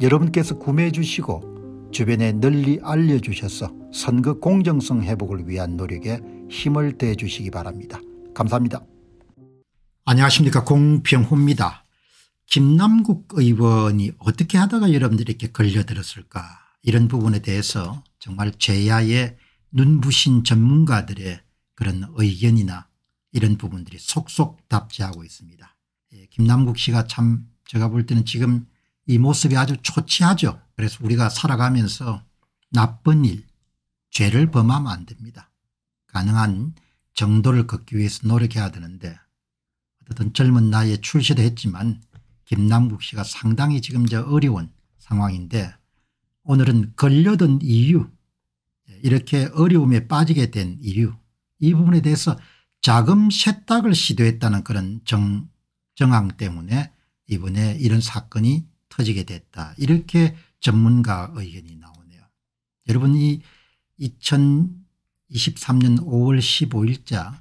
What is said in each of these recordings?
여러분께서 구매해 주시고 주변에 널리 알려주셔서 선거 공정성 회복을 위한 노력에 힘을 대 주시기 바랍니다. 감사합니다. 안녕하십니까 공병호입니다. 김남국 의원이 어떻게 하다가 여러분들에게 걸려들었을까 이런 부분에 대해서 정말 제야의 눈부신 전문가들의 그런 의견이나 이런 부분들이 속속 답지하고 있습니다. 예, 김남국 씨가 참 제가 볼 때는 지금 이 모습이 아주 초췌하죠. 그래서 우리가 살아가면서 나쁜 일, 죄를 범하면 안 됩니다. 가능한 정도를 걷기 위해서 노력해야 되는데 어떤 젊은 나이에 출시도 했지만 김남국 씨가 상당히 지금 저 어려운 상황인데 오늘은 걸려든 이유 이렇게 어려움에 빠지게 된 이유 이 부분에 대해서 자금 세탁을 시도했다는 그런 정, 정황 때문에 이번에 이런 사건이 터지게 됐다. 이렇게 전문가 의견이 나오네요. 여러분 이 2023년 5월 15일자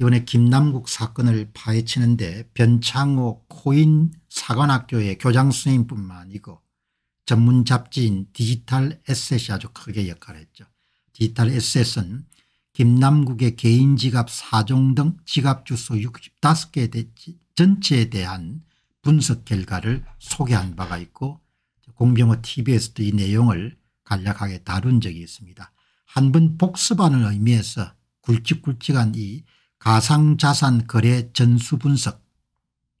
이번에 김남국 사건을 파헤치는데 변창호 코인 사관학교의 교장 선생님뿐만 아니고 전문 잡지인 디지털 에셋이 아주 크게 역할을 했죠. 디지털 에셋은 김남국의 개인 지갑 4종 등 지갑 주소 65개 전체에 대한 분석 결과를 소개한 바가 있고 공병호 tv에서도 이 내용을 간략하게 다룬 적이 있습니다. 한 번 복습하는 의미에서 굵직굵직한 이 가상자산 거래 전수 분석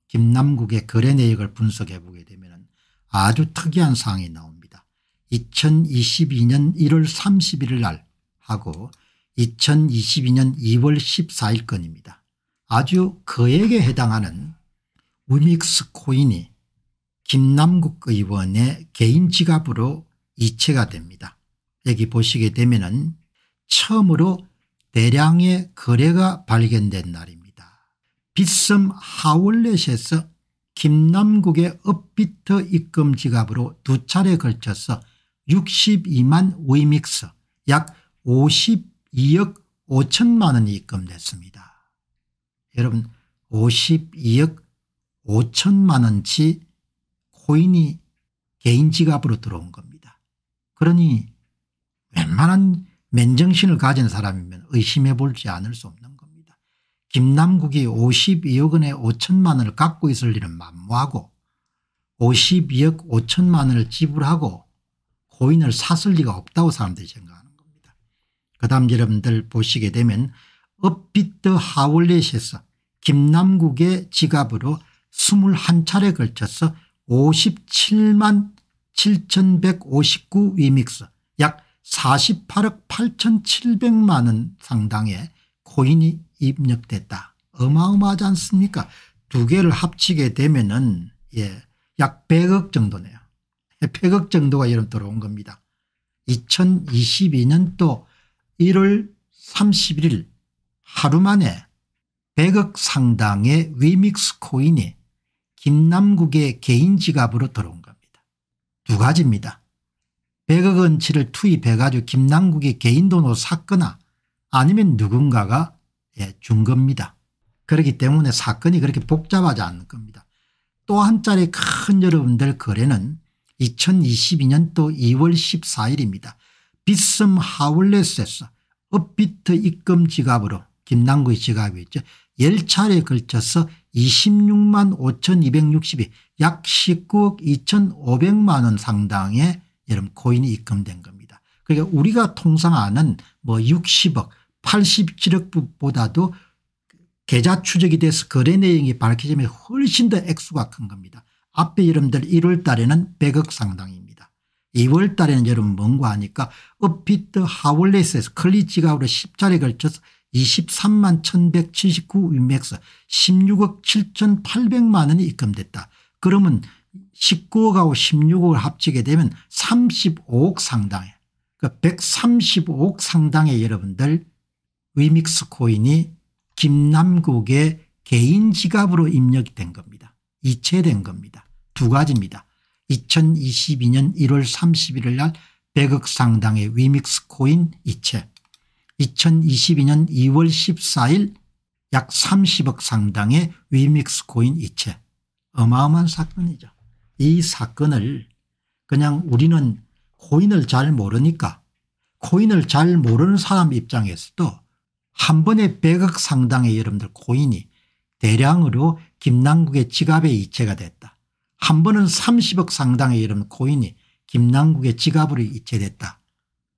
김남국의 거래 내역을 분석해 보게 되면 아주 특이한 사항이 나옵니다. 2022년 1월 31일 날 하고 2022년 2월 14일 건입니다. 아주 거액에 해당하는 위믹스 코인이 김남국 의원의 개인 지갑으로 이체가 됩니다. 여기 보시게 되면 은 처음으로 대량의 거래가 발견된 날입니다. 빗썸 하울렛에서 김남국의 업비트 입금 지갑으로 두 차례 걸쳐서 62만 위믹스 약 52억 5천만 원이 입금됐습니다. 여러분 52억 5천만 원치 코인이 개인 지갑으로 들어온 겁니다. 그러니 웬만한 맨정신을 가진 사람이면 의심해 볼지 않을 수 없는 겁니다. 김남국이 52억 원에 5천만 원을 갖고 있을 일은 만무하고 52억 5천만 원을 지불하고 코인을 샀을 리가 없다고 사람들이 생각하는 겁니다. 그 다음 여러분들 보시게 되면 업비트 하울렛에서 김남국의 지갑으로 21차례 걸쳐서 57만 7159 위믹스 약 48억 8700만 원 상당의 코인이 입력됐다. 어마어마하지 않습니까? 두 개를 합치게 되면은 예, 100억 정도네요. 100억 정도가 이런 들어온 겁니다. 2022년도 1월 31일 하루 만에 100억 상당의 위믹스 코인이 김남국의 개인 지갑으로 들어온 겁니다. 두 가지입니다. 100억 원치를 투입해가지고 김남국이 개인 돈으로 샀거나 아니면 누군가가 예, 준 겁니다. 그렇기 때문에 사건이 그렇게 복잡하지 않은 겁니다. 또한 짜리 큰 여러분들 거래는 2022년도 2월 14일입니다. 빗썸 하울렛에서 업비트 입금 지갑으로 김남국의 지갑이 있죠. 10차례에 걸쳐서 26만 5262, 약 19억 2500만 원 상당의 여러분 코인이 입금된 겁니다. 그러니까 우리가 통상 아는 뭐 60억, 87억보다도 계좌 추적이 돼서 거래 내용이 밝혀지면 훨씬 더 액수가 큰 겁니다. 앞에 여러분들 1월 달에는 100억 상당입니다. 2월 달에는 여러분 뭔가 하니까 업비트 하월레에서 클리지가우로 10차례 걸쳐서 23만 1179위맥서 16억 7800만 원이 입금됐다. 그러면 19억하고 16억을 합치게 되면 35억 상당의 그러니까 135억 상당의 여러분들 위믹스 코인이 김남국의 개인 지갑으로 입력된 이 겁니다. 이체된 겁니다. 두 가지입니다. 2022년 1월 31일 날 100억 상당의 위믹스 코인 이체 2022년 2월 14일 약 30억 상당의 위믹스 코인 이체 어마어마한 사건이죠. 이 사건을 그냥 우리는 코인을 잘 모르니까 코인을 잘 모르는 사람 입장에서도 한 번에 100억 상당의 여러분들 코인이 대량으로 김남국의 지갑에 이체가 됐다. 한 번은 30억 상당의 여러분 코인이 김남국의 지갑으로 이체됐다.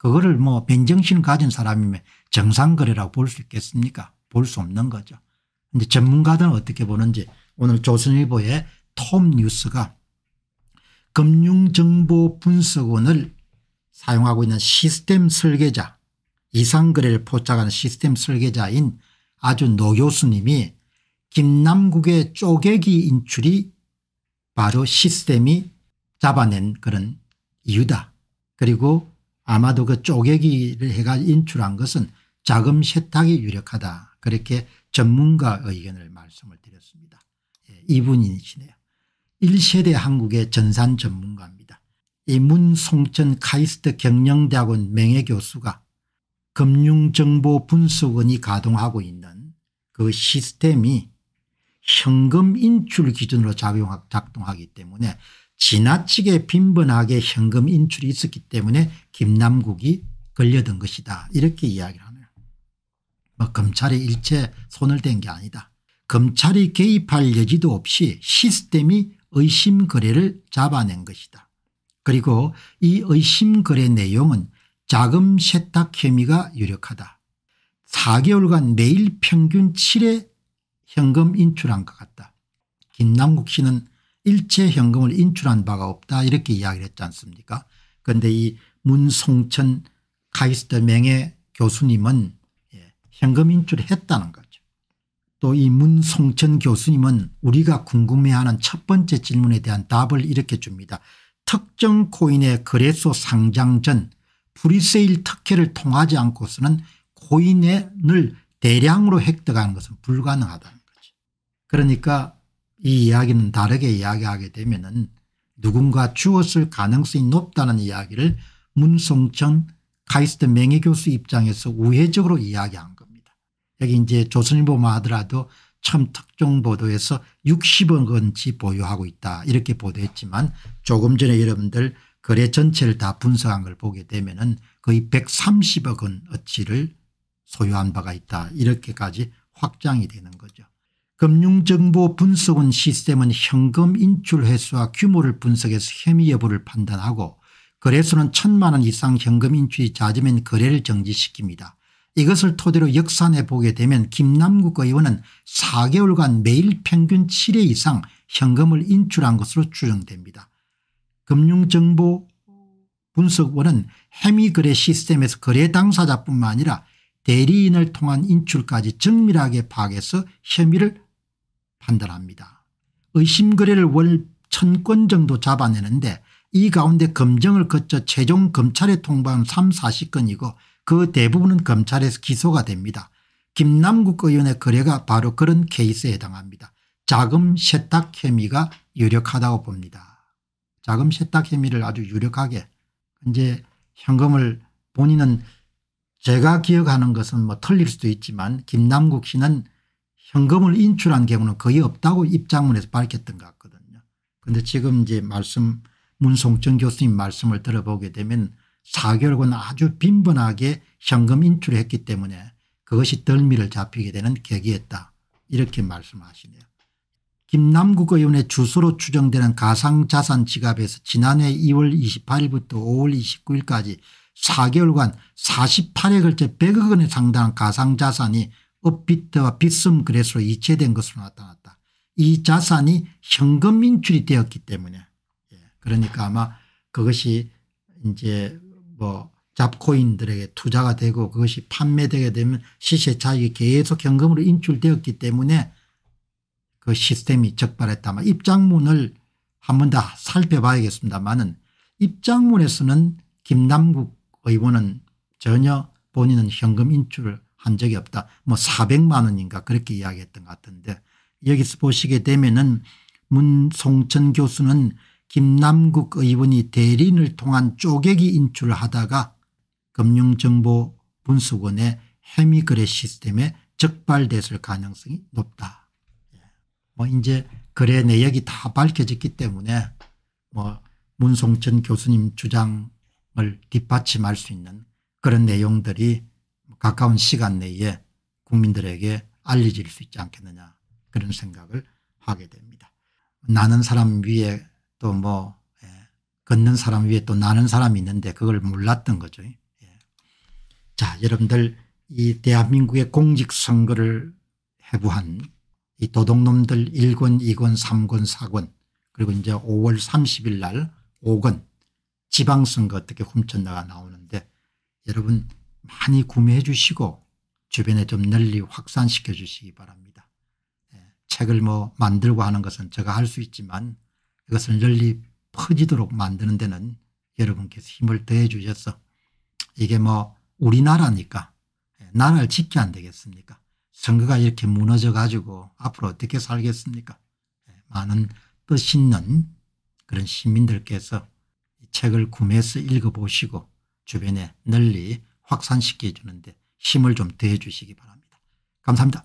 그거를 뭐변정신 가진 사람이면 정상거래라고 볼 수 있겠습니까 볼 수 없는 거죠. 근데 전문가들은 어떻게 보는지 오늘 조선일보의 톰 뉴스가 금융정보분석원을 사용하고 있는 시스템 설계자 이상거래를 포착하는 시스템 설계자인 아주 노 교수님이 김남국의 쪼개기 인출이 바로 시스템이 잡아낸 그런 이유다. 그리고 아마도 그 쪼개기를 해가 인출한 것은 자금 세탁이 유력하다. 그렇게 전문가 의견을 말씀을 드렸습니다. 예, 이분이시네요. 1세대 한국의 전산 전문가입니다. 이 문송천 카이스트 경영대학원 명예교수가 금융정보분석원이 가동하고 있는 그 시스템이 현금 인출 기준으로 작동하기 때문에 지나치게 빈번하게 현금 인출이 있었기 때문에 김남국이 걸려든 것이다 이렇게 이야기를 하네요. 뭐 검찰이 일체 손을 댄 게 아니다. 검찰이 개입할 여지도 없이 시스템이 의심 거래를 잡아낸 것이다. 그리고 이 의심 거래 내용은 자금 세탁 혐의가 유력하다. 4개월간 매일 평균 7회 현금 인출한 것 같다. 김남국 씨는 일체 현금을 인출한 바가 없다 이렇게 이야기를 했지 않습니까 그런데 이 문송천 카이스트 맹의 교수님은 예, 현금 인출했다는 거죠. 또 이 문송천 교수님은 우리가 궁금해하는 첫 번째 질문에 대한 답을 이렇게 줍니다. 특정 코인의 거래소 상장 전 프리세일 특혜를 통하지 않고서는 코인을 대량으로 획득하는 것은 불가능하다는 거죠. 그러니까 이 이야기는 다르게 이야기하게 되면 은 누군가 죽었을 가능성이 높다는 이야기를 문성천 카이스트 명예교수 입장에서 우회적으로 이야기한 겁니다. 여기 이제 조선일보만 하더라도 처음 특종 보도에서 60억 원치 보유하고 있다 이렇게 보도했지만 조금 전에 여러분들 거래 전체를 다 분석한 걸 보게 되면 은 거의 130억 원어치를 소유한 바가 있다 이렇게까지 확장이 되는 거죠. 금융정보 분석원 시스템은 현금 인출 횟수와 규모를 분석해서 혐의 여부를 판단하고 거래소는 천만 원 이상 현금 인출이 잦으면 거래를 정지시킵니다. 이것을 토대로 역산해 보게 되면 김남국 의원은 4개월간 매일 평균 7회 이상 현금을 인출한 것으로 추정됩니다. 금융정보 분석원은 해미 거래 시스템에서 거래 당사자뿐만 아니라 대리인을 통한 인출까지 정밀하게 파악해서 혐의를 판단합니다. 의심거래를 월1 0 0 0건 정도 잡아내는데 이 가운데 검증을 거쳐 최종 검찰에 통보한 3, 40건이고 그 대부분은 검찰에서 기소가 됩니다. 김남국 의원의 거래가 바로 그런 케이스에 해당합니다. 자금 세탁 혐의가 유력하다고 봅니다. 자금 세탁 혐의를 아주 유력하게 이제 현금을 본인은 제가 기억하는 것은 뭐 틀릴 수도 있지만 김남국 씨는 현금을 인출한 경우는 거의 없다고 입장문에서 밝혔던 것 같거든요. 그런데 지금 이제 말씀 문송정 교수님 말씀을 들어보게 되면 사결국은 아주 빈번하게 현금 인출을 했기 때문에 그것이 덜미를 잡히게 되는 계기였다 이렇게 말씀하시네요. 김남국 의원의 주소로 추정되는 가상자산 지갑에서 지난해 2월 28일부터 5월 29일까지 4개월간 48회 걸쳐 100억 원에 상당한 가상자산이 업비트와 빚음 그래스로 이체된 것으로 나타났다. 이 자산이 현금 인출이 되었기 때문에 예. 그러니까 아마 그것이 이제 뭐 잡코인들에게 투자가 되고 그것이 판매되게 되면 시세 차익이 계속 현금으로 인출되었기 때문에 그 시스템이 적발했다만 입장문을 한번 더 살펴봐야겠습니다만은 입장문에서는 김남국 의원은 전혀 본인은 현금 인출을 한 적이 없다. 뭐 400만 원인가 그렇게 이야기했던 것 같은데 여기서 보시게 되면은 문송천 교수는 김남국 의원이 대리인을 통한 쪼개기 인출을 하다가 금융정보 분석원의 해미거래 시스템에 적발됐을 가능성이 높다. 예. 뭐 이제 거래 내역이 다 밝혀졌기 때문에 뭐 문송천 교수님 주장을 뒷받침할 수 있는 그런 내용들이 가까운 시간 내에 국민들에게 알려질 수 있지 않겠느냐 그런 생각을 하게 됩니다. 나는 사람 위에 또뭐 예, 걷는 사람 위에 또 나는 사람이 있는데 그걸 몰랐던 거죠. 예. 자 여러분들 이 대한민국의 공직선거를 해부한 이 도둑놈들 1권 2권 3권 4권 그리고 이제 5월 30일 날 5권 지방선거 어떻게 훔쳤나가 나오는데 여러분 많이 구매해 주시고 주변에 좀 널리 확산시켜 주시기 바랍니다. 예, 책을 뭐 만들고 하는 것은 제가 할 수 있지만 이것을 널리 퍼지도록 만드는 데는 여러분께서 힘을 더해 주셔서 이게 뭐 우리나라니까 예, 나라를 지켜안 되겠습니까 선거가 이렇게 무너져 가지고 앞으로 어떻게 살겠습니까 예, 많은 뜻 있는 그런 시민들께서 책을 구매해서 읽어보시고 주변에 널리 확산시켜 주는데 힘을 좀 더해 주시기 바랍니다. 감사합니다.